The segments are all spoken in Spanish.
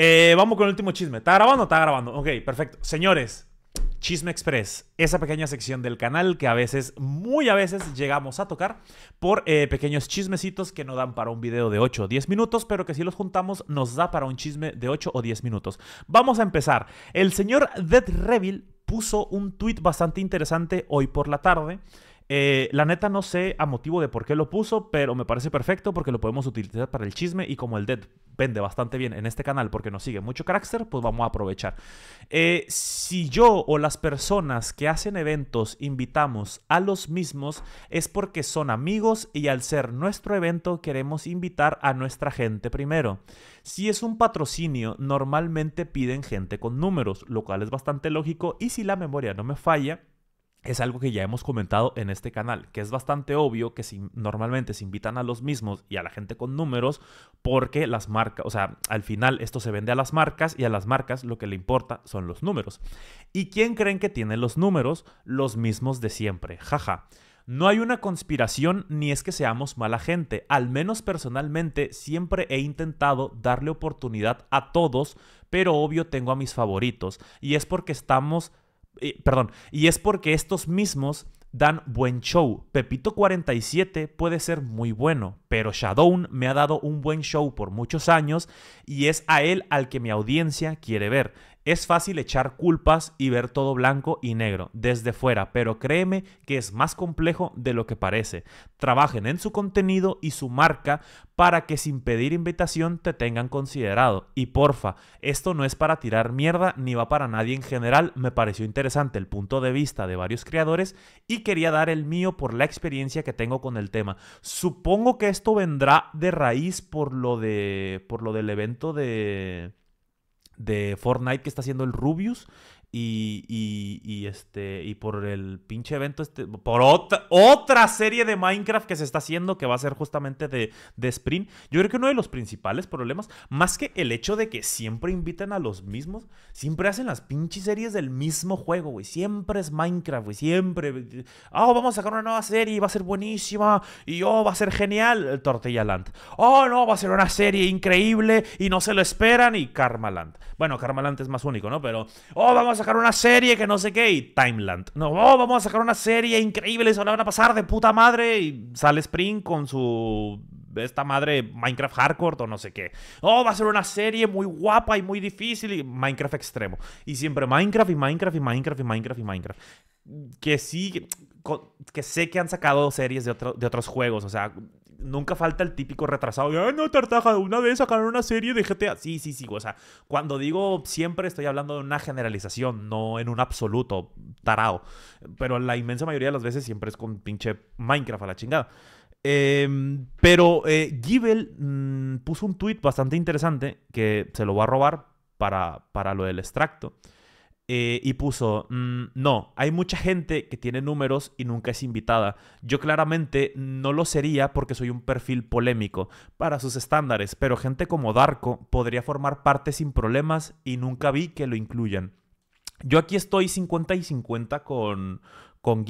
Eh, vamos con el último chisme. ¿Está grabando? Está grabando. Ok, perfecto. Señores, Chisme Express, esa pequeña sección del canal que a veces, muy a veces, llegamos a tocar por eh, pequeños chismecitos que no dan para un video de 8 o 10 minutos, pero que si los juntamos nos da para un chisme de 8 o 10 minutos. Vamos a empezar. El señor Dead Revil puso un tweet bastante interesante hoy por la tarde. Eh, la neta no sé a motivo de por qué lo puso, pero me parece perfecto porque lo podemos utilizar para el chisme y como el Dead vende bastante bien en este canal porque nos sigue mucho carácter pues vamos a aprovechar. Eh, si yo o las personas que hacen eventos invitamos a los mismos, es porque son amigos y al ser nuestro evento queremos invitar a nuestra gente primero. Si es un patrocinio, normalmente piden gente con números, lo cual es bastante lógico y si la memoria no me falla, es algo que ya hemos comentado en este canal, que es bastante obvio que si normalmente se invitan a los mismos y a la gente con números, porque las marcas, o sea, al final esto se vende a las marcas y a las marcas lo que le importa son los números. ¿Y quién creen que tiene los números? Los mismos de siempre, jaja. No hay una conspiración ni es que seamos mala gente. Al menos personalmente siempre he intentado darle oportunidad a todos, pero obvio tengo a mis favoritos. Y es porque estamos eh, perdón, y es porque estos mismos dan buen show. Pepito 47 puede ser muy bueno, pero Shadow me ha dado un buen show por muchos años y es a él al que mi audiencia quiere ver. Es fácil echar culpas y ver todo blanco y negro desde fuera, pero créeme que es más complejo de lo que parece. Trabajen en su contenido y su marca para que sin pedir invitación te tengan considerado. Y porfa, esto no es para tirar mierda ni va para nadie en general. Me pareció interesante el punto de vista de varios creadores y quería dar el mío por la experiencia que tengo con el tema. Supongo que esto vendrá de raíz por lo de por lo del evento de de Fortnite que está haciendo el Rubius y, y, y, este y por el pinche evento este por otra otra serie de Minecraft que se está haciendo que va a ser justamente de, de sprint yo creo que uno de los principales problemas más que el hecho de que siempre invitan a los mismos siempre hacen las pinches series del mismo juego güey siempre es Minecraft güey siempre eh, oh vamos a sacar una nueva serie y va a ser buenísima y oh va a ser genial el Tortilla Land oh no va a ser una serie increíble y no se lo esperan y Karmaland bueno Karmaland es más único no pero oh vamos sacar una serie que no sé qué y Timeland. No, oh, vamos a sacar una serie increíble, eso la van a pasar de puta madre y sale Spring con su esta madre Minecraft Hardcore o no sé qué. Oh, va a ser una serie muy guapa y muy difícil y Minecraft extremo. Y siempre Minecraft y Minecraft y Minecraft y Minecraft y Minecraft. Que sí, que sé que han sacado series de, de otros juegos, o sea, nunca falta el típico retrasado. Ay, no, Tartaja, una vez sacaron una serie de GTA. Sí, sí, sí. O sea, cuando digo siempre estoy hablando de una generalización, no en un absoluto tarao. Pero la inmensa mayoría de las veces siempre es con pinche Minecraft a la chingada. Em, pero eh, Givel mm, puso un tweet bastante interesante que se lo va a robar para, para lo del extracto. Eh, y puso, mm, no, hay mucha gente que tiene números y nunca es invitada. Yo claramente no lo sería porque soy un perfil polémico para sus estándares, pero gente como Darko podría formar parte sin problemas y nunca vi que lo incluyan. Yo aquí estoy 50 y 50 con, con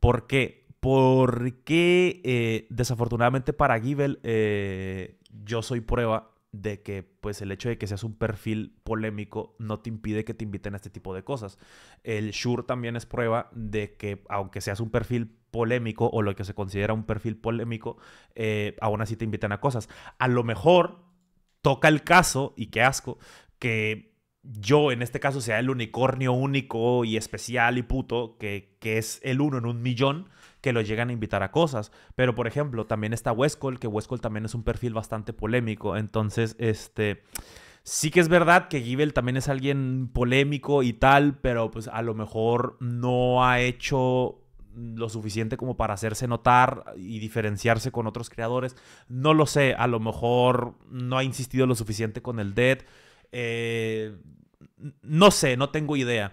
¿Por qué? Porque eh, desafortunadamente para Givel eh, yo soy prueba de que pues el hecho de que seas un perfil polémico no te impide que te inviten a este tipo de cosas. El Shure también es prueba de que aunque seas un perfil polémico o lo que se considera un perfil polémico, eh, aún así te invitan a cosas. A lo mejor toca el caso, y qué asco, que yo en este caso sea el unicornio único y especial y puto, que, es el uno en un millón, que lo llegan a invitar a cosas. Pero, por ejemplo, también está Westcold, que Westcold también es un perfil bastante polémico. Entonces, este... Sí que es verdad que Givel también es alguien polémico y tal, pero pues a lo mejor no ha hecho lo suficiente como para hacerse notar y diferenciarse con otros creadores. No lo sé, a lo mejor no ha insistido lo suficiente con el Dead. Eh, no sé, no tengo idea.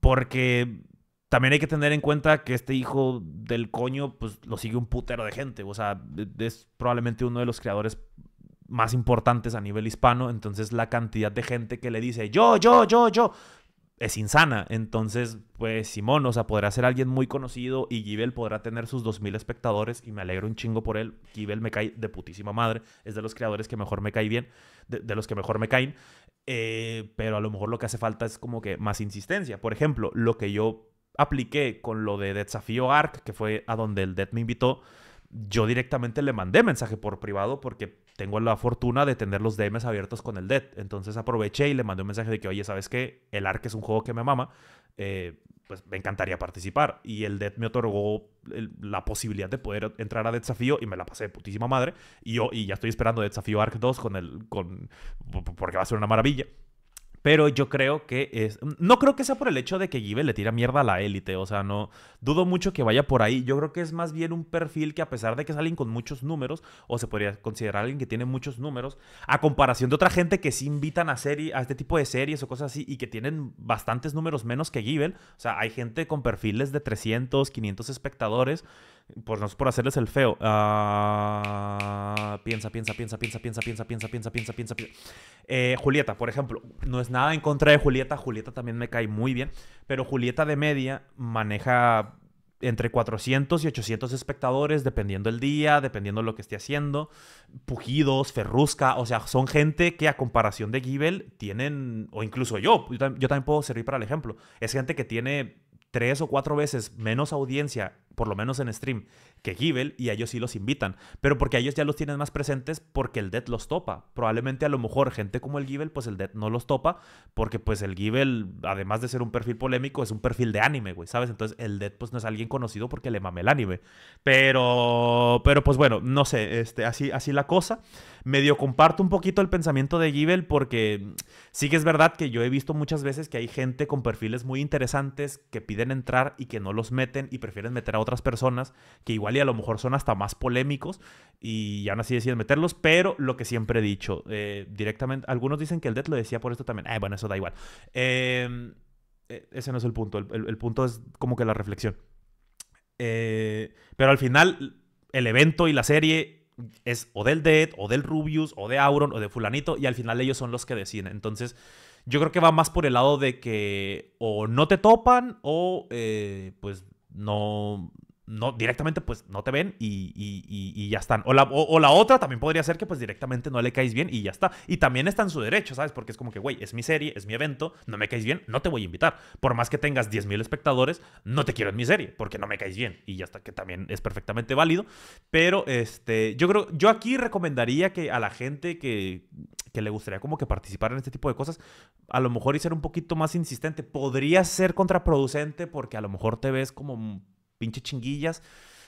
Porque también hay que tener en cuenta que este hijo del coño, pues lo sigue un putero de gente. O sea, e-, es probablemente uno de los creadores más importantes a nivel hispano. Entonces la cantidad de gente que le dice, yo, yo, yo, yo, es insana. Entonces, pues Simón, o sea, podrá ser alguien muy conocido y Gibel podrá tener sus 2.000 espectadores y me alegro un chingo por él. Gibel me cae de putísima madre, es de los creadores que mejor me cae bien, de, los que mejor me caen, eh, pero a lo mejor lo que hace falta es como que más insistencia. Por ejemplo, lo que yo apliqué con lo de Desafío Arc, que fue a donde el Dead me invitó, yo directamente le mandé mensaje por privado porque tengo la fortuna de tener los DMs abiertos con el DED. E Entonces aproveché y le mandé un mensaje de que, oye, ¿sabes qué? El ARC es un juego que me mama. Eh, pues me encantaría participar. Y el DED e me otorgó la posibilidad de poder entrar a Desafío y me la pasé de putísima madre. Y, yo, y ya estoy esperando Desafío Arc 2 con el, con, porque va a ser una maravilla. Pero yo creo que es. No creo que sea por el hecho de que Givel le tira mierda a la élite. O sea, no. Dudo mucho que vaya por ahí. Yo creo que es más bien un perfil que, a pesar de que es alguien con muchos números, o se podría considerar alguien que tiene muchos números, a comparación de otra gente que sí invitan a, serie, a este tipo de series o cosas así y que tienen bastantes números menos que Givel. O sea, hay gente con perfiles de 300, 500 espectadores. Por, no, por hacerles el feo. piensa, piensa, piensa, piensa, piensa, piensa, piensa, piensa, piensa, piensa. Julieta, por ejemplo, no es nada en contra de Julieta. Julieta también me cae muy bien. Pero Julieta de media maneja entre 400 y 800 espectadores, dependiendo el día, dependiendo lo que esté haciendo. Pujidos, Ferrusca, o sea, son gente que a comparación de Gibel tienen, o incluso yo, yo, también puedo servir para el ejemplo, es gente que tiene tres o cuatro veces menos audiencia por lo menos en stream, que Givel y a ellos sí los invitan. Pero porque a ellos ya los tienen más presentes porque el Dead los topa. Probablemente a lo mejor gente como el Givel, pues el Dead no los topa porque pues el Givel, además de ser un perfil polémico, es un perfil de anime, güey, ¿sabes? Entonces el Dead pues no es alguien conocido porque le mame el anime. Pero, pero pues bueno, no sé, este, así, así la cosa. Medio comparto un poquito el pensamiento de Givel porque sí que es verdad que yo he visto muchas veces que hay gente con perfiles muy interesantes que piden entrar y que no los meten y prefieren meter a otras personas que igual y a lo mejor son hasta más polémicos y aún así deciden meterlos, pero lo que siempre he dicho, eh, directamente, algunos dicen que el dead lo decía por esto también, eh, bueno, eso da igual. Em, eh, ese no es el punto, el, punto es como que la reflexión. pero al final, el evento y la serie es o del Dead, o del Rubius, o de Auron, o de fulanito, y al final ellos son los que deciden. Entonces, yo creo que va más por el lado de que o no te topan, o pues No. no, directamente pues no te ven y, ya están. O la, otra también podría ser que pues directamente no le caes bien y ya está. Y también está en su derecho, ¿sabes? Porque es como que, güey, es mi serie, es mi evento, no me caes bien, no te voy a invitar. Por más que tengas 10.000 espectadores, no te quiero en mi serie porque no me caes bien. Y ya está, que también es perfectamente válido. Pero este, yo creo, yo aquí recomendaría que a la gente que, que le gustaría como que participar en este tipo de cosas, a lo mejor y ser un poquito más insistente, podría ser contraproducente porque a lo mejor te ves como pinche chinguillas.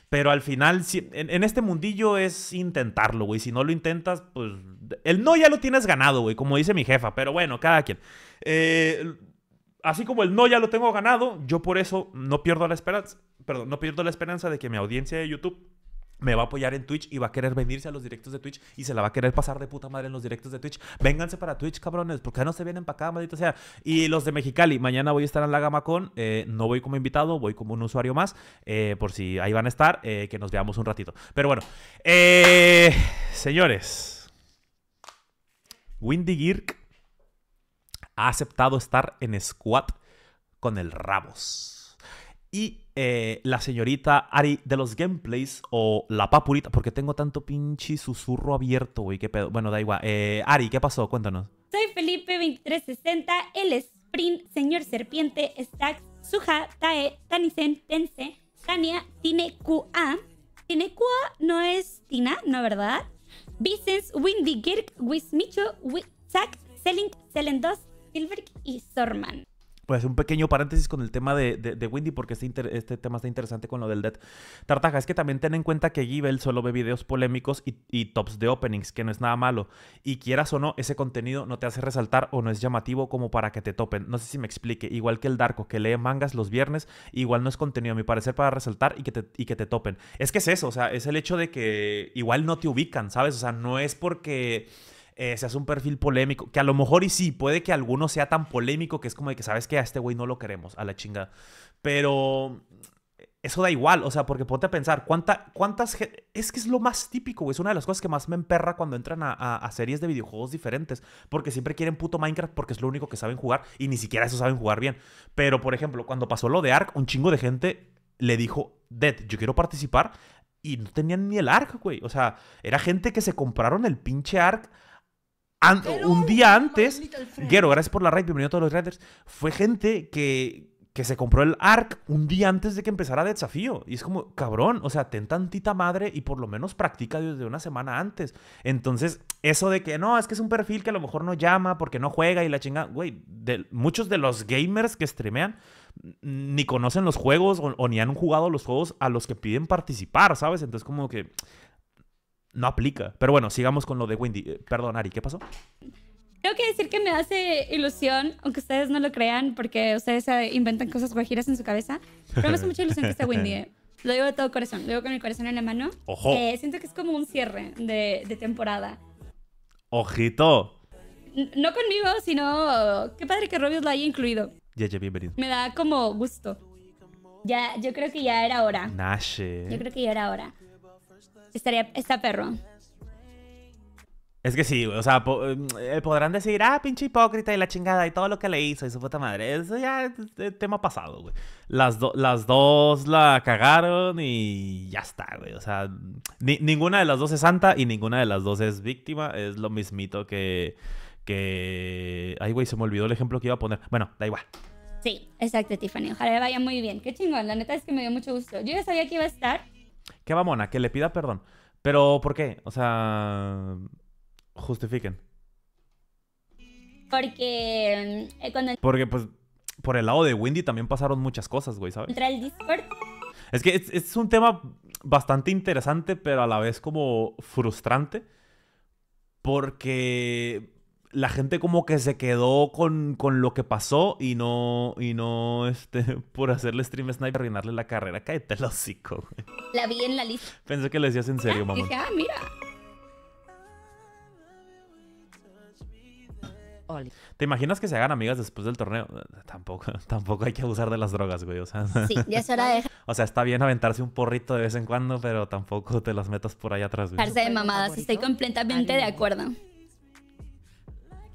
Pero al final, si, en, este mundillo es intentarlo, güey. Si no lo intentas, pues. El no ya lo tienes ganado, güey, como dice mi jefa. Pero bueno, cada quien. Eh, así como el no ya lo tengo ganado, yo por eso no pierdo la esperanza. Perdón, no pierdo la esperanza de que mi audiencia de YouTube me va a apoyar en Twitch y va a querer venirse a los directos de Twitch y se la va a querer pasar de puta madre en los directos de Twitch. Vénganse para Twitch, cabrones, porque ya no se vienen para acá, maldito sea. Y los de Mexicali, mañana voy a estar en la gama con... Eh, no voy como invitado, voy como un usuario más, eh, por si ahí van a estar, eh, que nos veamos un ratito. Pero bueno, señores, Windy Girk ha aceptado estar en Squad con el Rabos. Y eh, la señorita Ari de los gameplays o la papurita, porque tengo tanto pinche susurro abierto, güey, qué pedo. Bueno, da igual. Eh, Ari, ¿qué pasó? Cuéntanos. Soy Felipe2360, el Sprint, Señor Serpiente, Stacks, Suja, Tae, Tanisen, Tense, Tania, Tine, QA. tiene QA no es Tina, ¿no verdad? Vicens, Windy, Girk, Wismicho, Witzak, Selling, Selendos Selendos Silverk y Sorman hacer pues, un pequeño paréntesis con el tema de, de, Windy, porque este, este, tema está interesante con lo del Dead. Tartaja, es que también ten en cuenta que Givel solo ve videos polémicos y, tops de openings, que no es nada malo. Y quieras o no, ese contenido no te hace resaltar o no es llamativo como para que te topen. No sé si me explique. Igual que el Darko, que lee mangas los viernes, igual no es contenido, a mi parecer, para resaltar y que te, y que te topen. Es que es eso, o sea, es el hecho de que igual no te ubican, ¿sabes? O sea, no es porque eh, se hace un perfil polémico, que a lo mejor y sí, puede que alguno sea tan polémico que es como de que sabes que a este güey no lo queremos, a la chinga. Pero eh, eso da igual, o sea, porque ponte a pensar, ¿cuánta, ¿cuántas... Es que es lo más típico, güey, es una de las cosas que más me emperra cuando entran a, series de videojuegos diferentes, porque siempre quieren puto Minecraft porque es lo único que saben jugar y ni siquiera eso saben jugar bien. Pero, por ejemplo, cuando pasó lo de Ark, un chingo de gente le dijo, Dead, yo quiero participar, y no tenían ni el Arc güey, o sea, era gente que se compraron el pinche Arc un día antes, quiero gracias por la raid, bienvenido a todos los raiders, fue gente que, que se compró el ARC un día antes de que empezara el desafío. Y es como, cabrón, o sea, ten tantita madre y por lo menos practica desde una semana antes. Entonces, eso de que no, es que es un perfil que a lo mejor no llama porque no juega y la chinga, güey, muchos de los gamers que streamean ni conocen los juegos o, ni han jugado los juegos a los que piden participar, ¿sabes? Entonces como que no aplica. Pero bueno, sigamos con lo de Wendy. Eh, perdón, Ari, ¿qué pasó? Tengo que decir que me hace ilusión, aunque ustedes no lo crean, porque ustedes inventan cosas guajiras en su cabeza. Pero me hace mucha ilusión que esté Wendy. Eh. Lo digo de todo corazón, lo digo con el corazón en la mano. Eh, siento que es como un cierre de, temporada. Ojito. no conmigo, sino. Qué padre que Robius lo haya incluido. Ya, ya, bienvenido. Me da como gusto. Ya, yo creo que ya era hora. Yo creo que ya era hora. Estaría, esta perro. Es que sí, o sea, em, eh, podrán decir, ah, pinche hipócrita y la chingada y todo lo que le hizo y su puta madre. Eso ya es, tema pasado, güey. Las, las dos la cagaron y ya está, güey. O sea, ninguna de las dos es santa y ninguna de las dos es víctima. Es lo mismito que... que... Ay, güey, se me olvidó el ejemplo que iba a poner. Bueno, da igual. Sí, exacto, Tiffany. Ojalá vaya muy bien. Qué chingón. La neta es que me dio mucho gusto. Yo ya sabía que iba a estar Qué mona? que le pida perdón. Pero, ¿por qué? O sea, justifiquen. Porque eh, Porque, pues, por el lado de Windy también pasaron muchas cosas, güey, ¿sabes? Entra el Discord. Es que es, un tema bastante interesante, pero a la vez como frustrante. Porque la gente como que se quedó con, lo que pasó y no, y no, este, por hacerle stream sniper, arruinarle la carrera. Cállate el hocico, güey. La vi en la lista. Pensé que le decías en serio, ah, mamá. ah, mira. ¿Te imaginas que se hagan amigas después del torneo? Tampoco, tampoco hay que abusar de las drogas, güey. O sea, sí, ya es de... O sea, está bien aventarse un porrito de vez en cuando, pero tampoco te las metas por ahí atrás, güey. de mamadas, estoy completamente de acuerdo.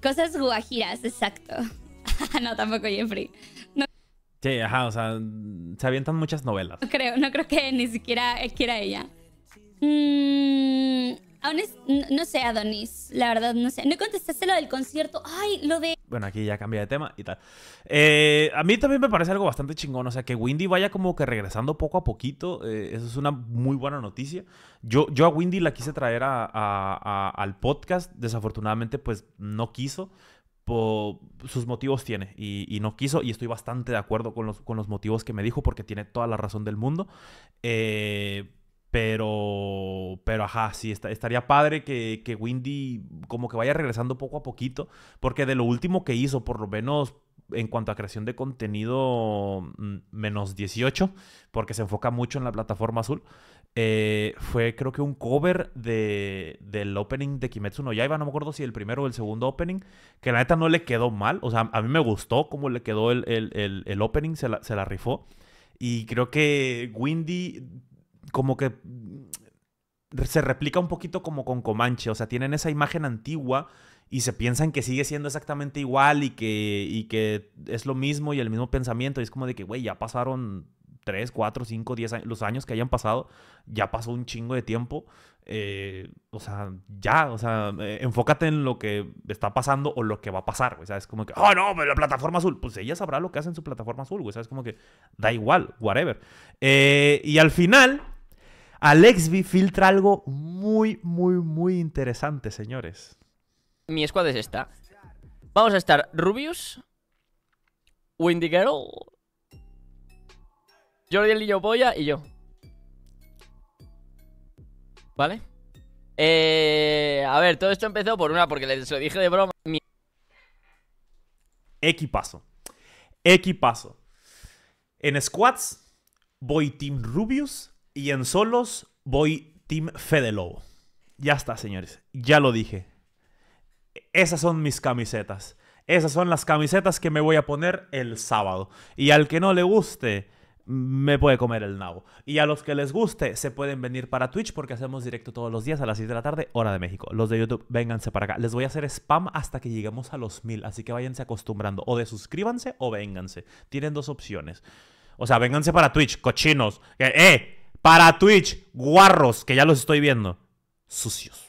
Cosas guajiras, exacto. no, tampoco Jeffrey. Sí, ajá, o sea, se avientan muchas novelas. No creo, no creo que ni siquiera quiera ella. Mmm no, sé, Adonis, la verdad, no sé. No contestaste lo del concierto. Ay, lo de... Bueno, aquí ya cambia de tema y tal. Eh, a mí también me parece algo bastante chingón. O sea, que Windy vaya como que regresando poco a poquito. Eh, eso es una muy buena noticia. Yo, yo a Windy la quise traer a, al podcast. Desafortunadamente, pues no quiso sus motivos tiene y, no quiso y estoy bastante de acuerdo con los, con los motivos que me dijo porque tiene toda la razón del mundo. Eh, pero, pero ajá, sí, estaría padre que, que Windy como que vaya regresando poco a poquito, porque de lo último que hizo, por lo menos en cuanto a creación de contenido mm, menos 18, porque se enfoca mucho en la plataforma azul, eh, fue creo que un cover del opening de Kimetsu no Yaiba, no me acuerdo si el primero o el segundo opening, que la neta no le quedó mal, o sea, a mí me gustó cómo le quedó el, opening, se la, se la rifó. Y creo que Windy como que mm, se replica un poquito como con Comanche, o sea, tienen esa imagen antigua y se piensan que sigue siendo exactamente igual y que, y que es lo mismo y el mismo pensamiento. Y es como de que, güey, ya pasaron 3, 4, 5, 10 años, los años que hayan pasado, ya pasó un chingo de tiempo. Eh, o sea, ya, o sea, eh, enfócate en lo que está pasando o lo que va a pasar, güey. es Como que, oh no, pero la plataforma azul. Pues ella sabrá lo que hace en su plataforma azul, güey. es Como que da igual, whatever. Eh, y al final Alexby filtra algo muy, muy, muy interesante, señores. Mi squad es esta. Vamos a estar Rubius, Windy Girl, Jordi el Lillo Polla y yo. ¿Vale? Eh, a ver, todo esto empezó por una, porque les lo dije de broma. Mi... Equipazo. Equipazo. En squads voy Team Rubius, y en solos voy Team Fede Lobo. Ya está, señores. Ya lo dije. Esas son mis camisetas. Esas son las camisetas que me voy a poner el sábado. Y al que no le guste, me puede comer el nabo. Y a los que les guste, se pueden venir para Twitch porque hacemos directo todos los días a las 6 de la tarde, hora de México. Los de YouTube, vénganse para acá. Les voy a hacer spam hasta que lleguemos a los mil, así que váyanse acostumbrando. O de suscríbanse o vénganse. Tienen dos opciones. O sea, vénganse para Twitch, cochinos. ¡Eh! Para Twitch, guarros, que ya los estoy viendo. Sucios.